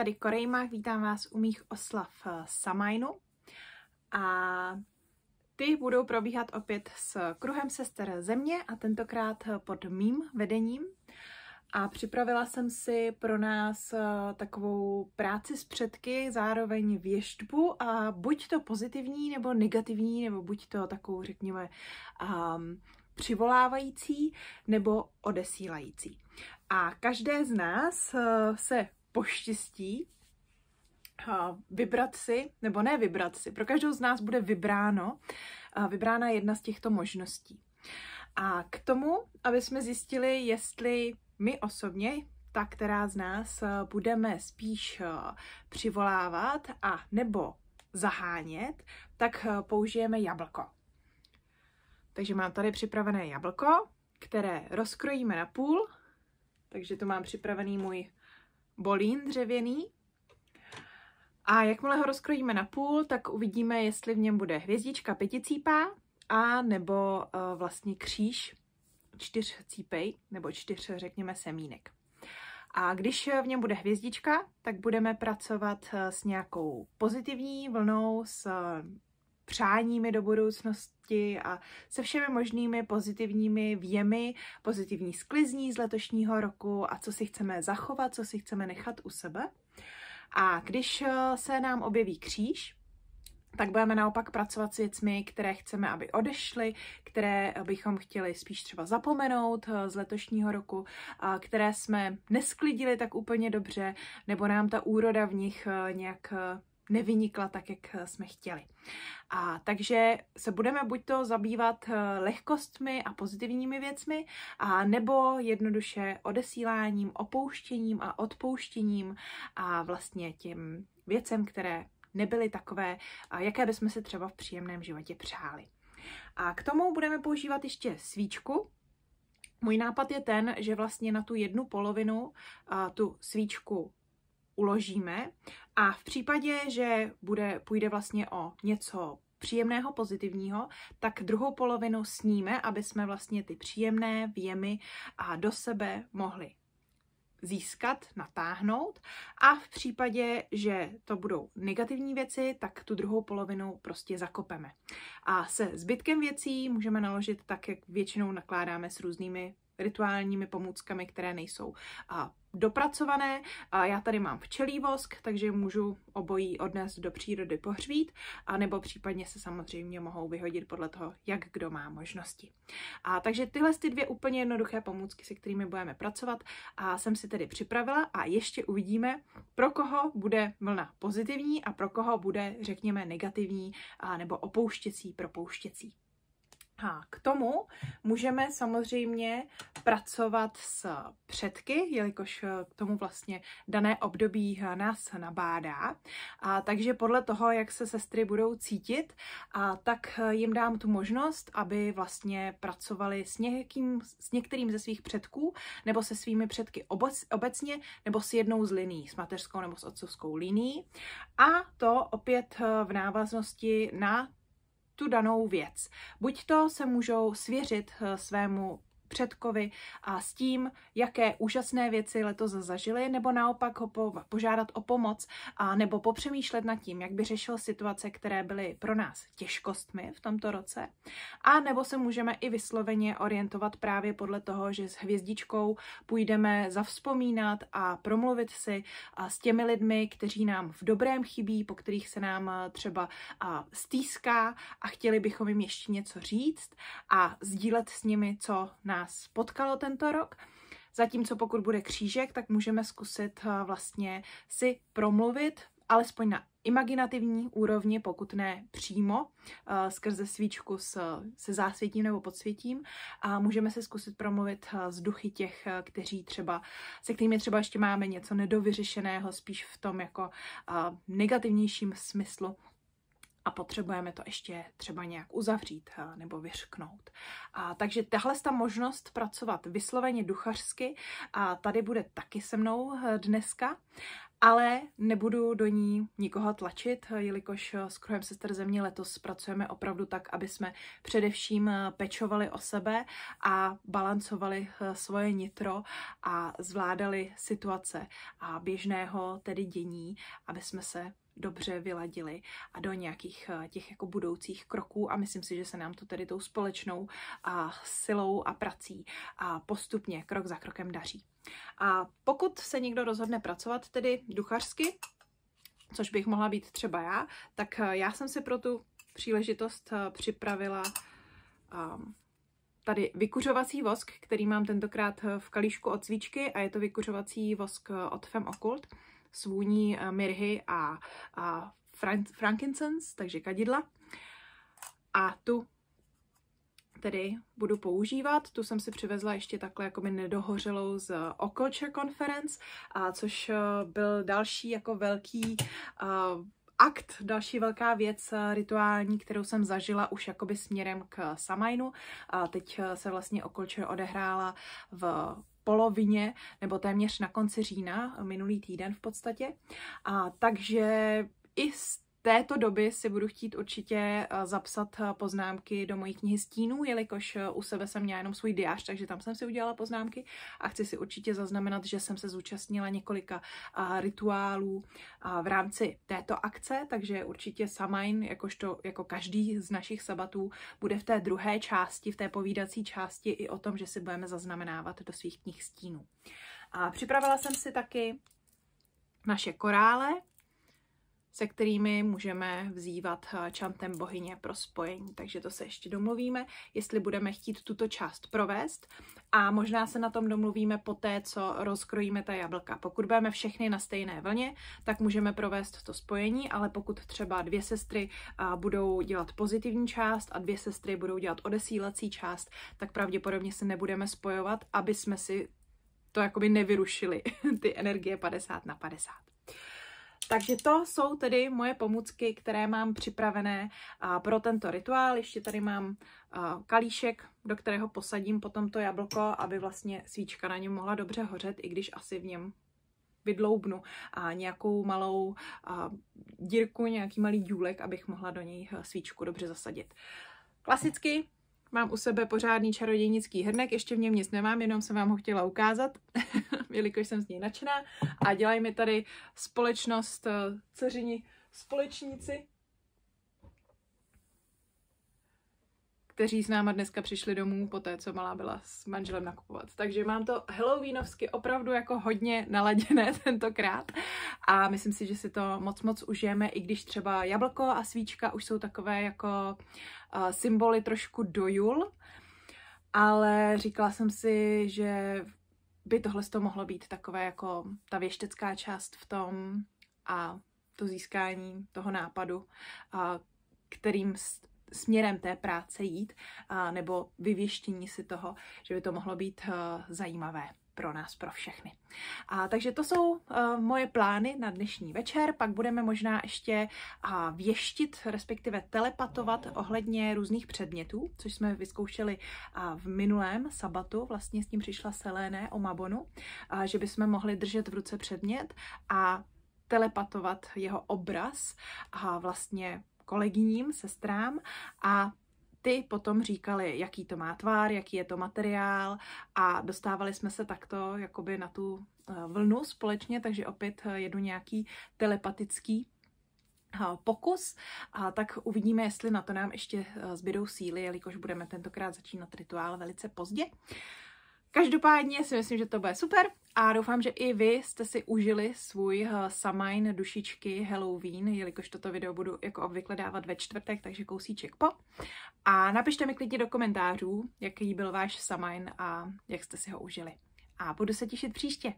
tady Korejma, vítám vás u mých oslav eh, Samajnu. A ty budou probíhat opět s kruhem sester země a tentokrát eh, pod mým vedením. A připravila jsem si pro nás eh, takovou práci s předky, zároveň věštbu a buď to pozitivní nebo negativní, nebo buď to takovou, řekněme, um, přivolávající nebo odesílající. A každé z nás se poštěstí vybrat si, nebo ne vybrat si, pro každou z nás bude vybráno, vybrána jedna z těchto možností. A k tomu, aby jsme zjistili, jestli my osobně, ta, která z nás budeme spíš přivolávat a nebo zahánět, tak použijeme jablko. Takže mám tady připravené jablko, které rozkrojíme na půl, takže to mám připravený můj bolín dřevěný. A jakmile ho rozkrojíme na půl, tak uvidíme, jestli v něm bude hvězdička pěticípá a nebo eh, vlastně kříž čtyřcípej, nebo čtyř, řekněme, semínek. A když v něm bude hvězdička, tak budeme pracovat eh, s nějakou pozitivní vlnou, s přáními do budoucnosti a se všemi možnými pozitivními věmi, pozitivní sklizní z letošního roku a co si chceme zachovat, co si chceme nechat u sebe. A když eh, se nám objeví kříž, tak budeme naopak pracovat s věcmi, které chceme, aby odešly, které bychom chtěli spíš třeba zapomenout eh, z letošního roku, které jsme nesklidili tak úplně dobře, nebo nám ta úroda v nich eh, nějak nevynikla tak, jak eh, jsme chtěli. A takže se budeme buď to zabývat eh, lehkostmi a pozitivními věcmi, a nebo jednoduše odesíláním, opouštěním a odpouštěním a vlastně těm věcem, které nebyly takové, jaké bychom se třeba v příjemném životě přáli. A k tomu budeme používat ještě svíčku, můj nápad je ten, že vlastně na tu jednu polovinu a, tu svíčku uložíme a v případě, že bude, půjde vlastně o něco příjemného, pozitivního, tak druhou polovinu sníme, aby jsme vlastně ty příjemné věmy a do sebe mohli získat, natáhnout a v případě, že to budou negativní věci, tak tu druhou polovinu prostě zakopeme. A se zbytkem věcí můžeme naložit tak, jak většinou nakládáme s různými rituálními pomůckami, které nejsou a dopracované. A já tady mám včelí vosk, takže můžu obojí odnést do přírody pohřvít, a nebo případně se samozřejmě mohou vyhodit podle toho, jak kdo má možnosti. A takže tyhle ty dvě úplně jednoduché pomůcky, se kterými budeme pracovat a jsem si tedy připravila a ještě uvidíme, pro koho bude vlna pozitivní a pro koho bude, řekněme, negativní a nebo opouštěcí, propouštěcí. A k tomu můžeme samozřejmě pracovat s předky, jelikož eh, k tomu vlastně dané období eh, nás nabádá. A takže podle toho, jak se sestry budou cítit, a tak eh, jim dám tu možnost, aby vlastně pracovali s, někým, s některým ze svých předků, nebo se svými předky obecně, nebo s jednou z liní, s mateřskou nebo s otcovskou liní. A to opět v návaznosti na tu danou věc. Buď to se můžou svěřit eh, svému předkovi a s tím, jaké úžasné věci letos zažili, nebo naopak ho po, požádat o pomoc a nebo popřemýšlet nad tím, jak by řešil situace, které byly pro nás těžkostmi v tomto roce. A nebo se můžeme i vysloveně orientovat právě podle toho, že s hvězdičkou půjdeme zavzpomínat a promluvit si s těmi lidmi, kteří nám v dobrém chybí, po kterých se nám třeba stýská a chtěli bychom jim ještě něco říct a sdílet s nimi, co nám nás potkalo tento rok. Zatímco pokud bude křížek, tak můžeme zkusit eh, vlastně si promluvit alespoň na imaginativní úrovni, pokud ne přímo, eh, skrze svíčku s, se zásvětím nebo podsvětím a můžeme se zkusit promluvit eh, z duchy těch, kteří třeba, se kterými třeba ještě máme něco nedovyřešeného, spíš v tom jako negativnějším smyslu a potřebujeme to ještě třeba nějak uzavřít eh, nebo vyřknout. A, takže tahle ta možnost pracovat vysloveně duchařsky a tady bude taky se mnou eh, dneska, ale nebudu do ní nikoho tlačit, eh, jelikož s Kruhem sester země letos pracujeme opravdu tak, aby jsme především pečovali o sebe a balancovali svoje nitro a zvládali situace a běžného tedy dění, aby jsme se dobře vyladili a do nějakých eh, těch jako budoucích kroků a myslím si, že se nám to tedy tou společnou a silou a prací a postupně krok za krokem daří. A pokud se někdo rozhodne pracovat tedy duchařsky, což bych mohla být třeba já, tak eh, já jsem si pro tu příležitost eh, připravila um, tady vykuřovací vosk, který mám tentokrát v kalíšku od svíčky a je to vykuřovací vosk od Fem Occult svůní eh, mirhy a, a frankincense, takže kadidla. A tu tedy budu používat. Tu jsem si přivezla ještě takhle jakoby nedohořelou z Oculture Conference, a což eh, byl další jako velký a, eh, akt, další velká věc rituální, kterou jsem zažila už jakoby směrem k Samajnu. A teď se vlastně Oculture odehrála v polovině nebo téměř na konci října, minulý týden v podstatě. A takže i z této doby si budu chtít určitě eh, zapsat eh, poznámky do mojí knihy Stínů, jelikož eh, u sebe jsem měla jenom svůj diář, takže tam jsem si udělala poznámky a chci si určitě zaznamenat, že jsem se zúčastnila několika rituálů v rámci této akce, takže určitě Samain, jakožto, jako každý z našich sabatů, bude v té druhé části, v té povídací části i o tom, že si budeme zaznamenávat do svých knih Stínů. A připravila jsem si taky naše korále, se kterými můžeme vzývat eh, čantem bohyně pro spojení. Takže to se ještě domluvíme, jestli budeme chtít tuto část provést a možná se na tom domluvíme po té, co rozkrojíme ta jablka. Pokud budeme všechny na stejné vlně, tak můžeme provést to spojení, ale pokud třeba dvě sestry eh, budou dělat pozitivní část a dvě sestry budou dělat odesílací část, tak pravděpodobně se nebudeme spojovat, aby jsme si to jakoby nevyrušili, ty energie 50 na 50. Takže to jsou tedy moje pomůcky, které mám připravené pro tento rituál. Ještě tady mám kalíšek, do kterého posadím potom to jablko, aby vlastně svíčka na něm mohla dobře hořet, i když asi v něm vydloubnu a nějakou malou a, dírku, nějaký malý důlek, abych mohla do něj e, svíčku dobře zasadit. Klasicky Mám u sebe pořádný čarodějnický hrnek, ještě v něm nic nemám, jenom jsem vám ho chtěla ukázat, jelikož jsem z něj nadšená. A dělají mi tady společnost, eh, ceřini, společníci, kteří s náma dneska přišli domů po té, co malá byla s manželem nakupovat. Takže mám to halloweenovsky opravdu jako hodně naladěné tentokrát a myslím si, že si to moc moc užijeme, i když třeba jablko a svíčka už jsou takové jako uh, symboly trošku dojul, ale říkala jsem si, že by tohle to mohlo být takové jako ta věštecká část v tom a to získání toho nápadu, a eh, kterým směrem té práce jít, a nebo vyvěštění si toho, že by to mohlo být e, zajímavé pro nás, pro všechny. A, takže to jsou uh, moje plány na dnešní večer. Pak budeme možná ještě uh, věštit, respektive telepatovat ohledně různých předmětů, což jsme vyzkoušeli uh, v minulém sabatu. Vlastně s tím přišla Selene o Mabonu, uh, že bychom mohli držet v ruce předmět a telepatovat jeho obraz a vlastně kolegyním, sestrám a ty potom říkali, jaký to má tvár, jaký je to materiál a dostávali jsme se takto jakoby na tu eh, vlnu společně, takže opět eh, jedu nějaký telepatický eh, pokus, a tak uvidíme, jestli na to nám ještě zbydou síly, jelikož budeme tentokrát začínat rituál velice pozdě. Každopádně si myslím, že to bude super a doufám, že i vy jste si užili svůj eh, samajn dušičky Halloween, jelikož toto video budu jako obvykle dávat ve čtvrtek, takže kousíček po. A napište mi klidně do komentářů, jaký byl váš samajn a jak jste si ho užili. A budu se těšit příště.